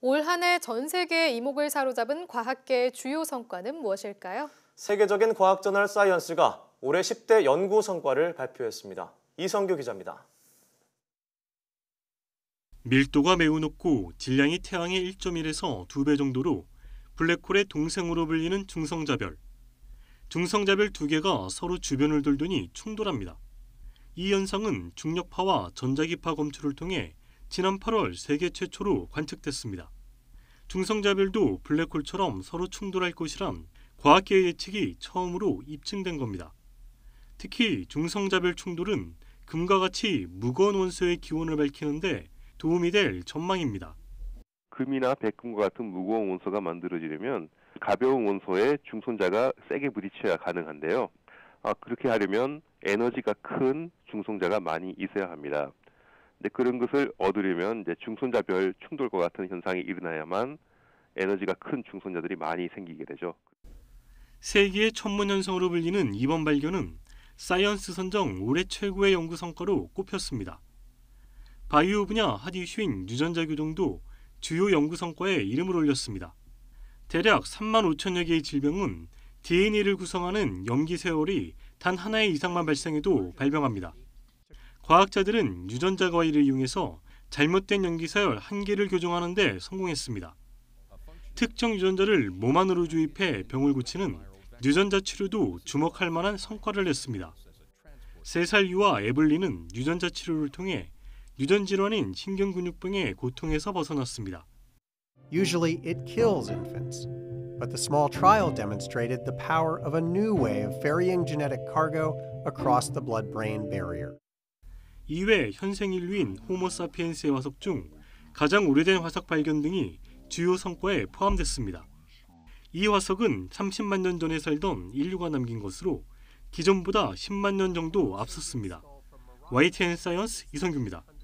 올 한해 전 세계의 이목을 사로잡은 과학계의 주요 성과는 무엇일까요? 세계적인 과학 저널 사이언스가 올해 10대 연구 성과를 발표했습니다. 이성규 기자입니다. 밀도가 매우 높고 질량이 태양의 1.1에서 2배 정도로 블랙홀의 동생으로 불리는 중성자별. 중성자별 두 개가 서로 주변을 돌더니 충돌합니다. 이 현상은 중력파와 전자기파 검출을 통해 지난 8월 세계 최초로 관측됐습니다. 중성자별도 블랙홀처럼 서로 충돌할 것이란 과학계의 예측이 처음으로 입증된 겁니다. 특히 중성자별 충돌은 금과 같이 무거운 원소의 기원을 밝히는데 도움이 될 전망입니다. 금이나 백금과 같은 무거운 원소가 만들어지려면 가벼운 원소에 중성자가 세게 부딪혀야 가능한데요. 아, 그렇게 하려면 에너지가 큰 중성자가 많이 있어야 합니다. 근데 그런 것을 얻으려면 이제 중손자별 충돌과 같은 현상이 일어나야만 에너지가 큰 중손자들이 많이 생기게 되죠. 세기의 천문현상으로 불리는 이번 발견은 사이언스 선정 올해 최고의 연구 성과로 꼽혔습니다. 바이오 분야 하디 슈인 유전자 교정도 주요 연구 성과에 이름을 올렸습니다. 대략 3만 5천여 개의 질병은 DNA를 구성하는 염기 세월이 단 하나의 이상만 발생해도 발병합니다. 과학자들은 유전자 과일을 이용해서 잘못된 연기 서열 한 개를 교정하는 데 성공했습니다. 특정 유전자를 몸 안으로 주입해 병을 고치는 유전자 치료도 주목할 만한 성과를 냈습니다. 3살 유아 에블린은 유전자 치료를 통해 유전 질환인 신경근육병의 고통에서 벗어났습니다. Usually it kills infants. But the small trial demonstrated the power of a new way of ferrying genetic cargo across the blood-brain barrier. 이외 현생인류인 호모사피엔스의 화석 중 가장 오래된 화석 발견 등이 주요 성과에 포함됐습니다. 이 화석은 30만 년 전에 살던 인류가 남긴 것으로 기존보다 10만 년 정도 앞섰습니다. YTN 사이언스 이성규입니다.